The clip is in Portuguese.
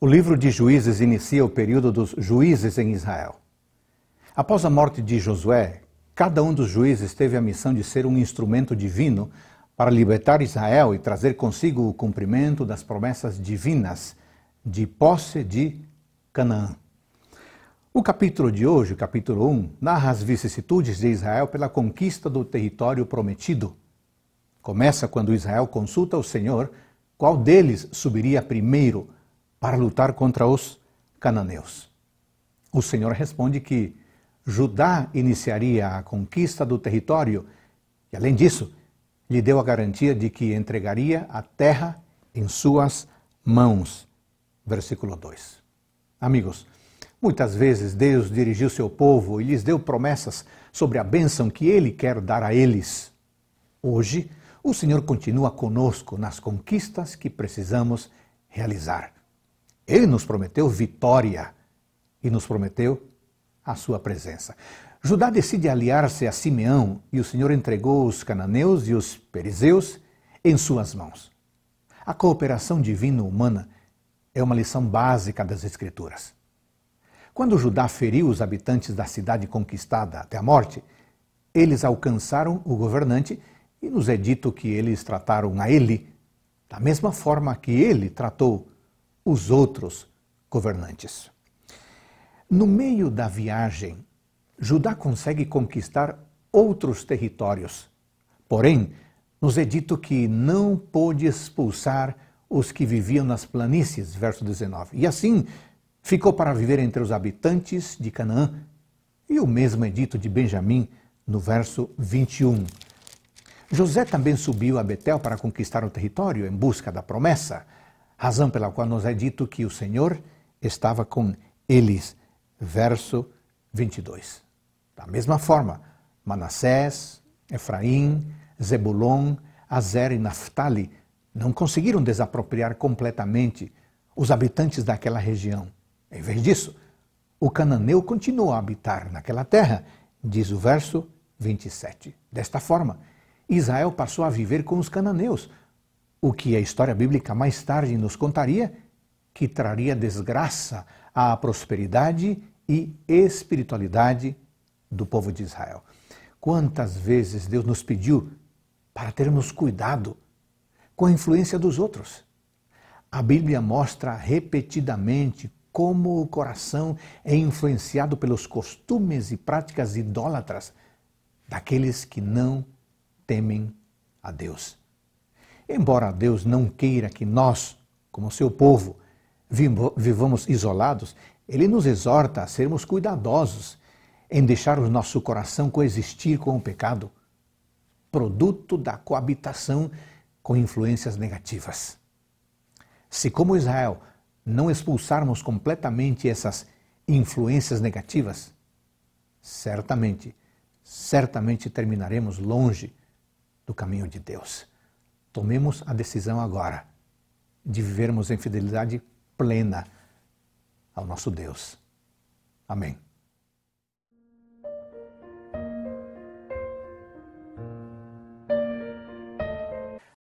O livro de Juízes inicia o período dos juízes em Israel. Após a morte de Josué, cada um dos juízes teve a missão de ser um instrumento divino para libertar Israel e trazer consigo o cumprimento das promessas divinas de posse de Canaã. O capítulo de hoje, capítulo 1, narra as vicissitudes de Israel pela conquista do território prometido. Começa quando Israel consulta o Senhor qual deles subiria primeiro para lutar contra os cananeus. O Senhor responde que Judá iniciaria a conquista do território e, além disso, lhe deu a garantia de que entregaria a terra em suas mãos. Versículo 2. Amigos, muitas vezes Deus dirigiu seu povo e lhes deu promessas sobre a bênção que ele quer dar a eles. Hoje, o Senhor continua conosco nas conquistas que precisamos realizar. Ele nos prometeu vitória e nos prometeu a sua presença. Judá decide aliar-se a Simeão e o Senhor entregou os cananeus e os perizeus em suas mãos. A cooperação divino-humana é uma lição básica das Escrituras. Quando Judá feriu os habitantes da cidade conquistada até a morte, eles alcançaram o governante e nos é dito que eles trataram a ele da mesma forma que ele tratou os outros governantes. No meio da viagem, Judá consegue conquistar outros territórios. Porém, nos é dito que não pôde expulsar os que viviam nas planícies, verso 19. E assim ficou para viver entre os habitantes de Canaã, e o mesmo é dito de Benjamim, no verso 21. José também subiu a Betel para conquistar o território em busca da promessa razão pela qual nos é dito que o Senhor estava com eles. Verso 22. Da mesma forma, Manassés, Efraim, Zebulon, Azer e Naftali não conseguiram desapropriar completamente os habitantes daquela região. Em vez disso, o cananeu continuou a habitar naquela terra, diz o verso 27. Desta forma, Israel passou a viver com os cananeus, o que a história bíblica mais tarde nos contaria que traria desgraça à prosperidade e espiritualidade do povo de Israel. Quantas vezes Deus nos pediu para termos cuidado com a influência dos outros? A Bíblia mostra repetidamente como o coração é influenciado pelos costumes e práticas idólatras daqueles que não temem a Deus. Embora Deus não queira que nós, como seu povo, vivamos isolados, ele nos exorta a sermos cuidadosos em deixar o nosso coração coexistir com o pecado, produto da coabitação com influências negativas. Se, como Israel, não expulsarmos completamente essas influências negativas, certamente, certamente terminaremos longe do caminho de Deus. Tomemos a decisão agora de vivermos em fidelidade plena ao nosso Deus. Amém.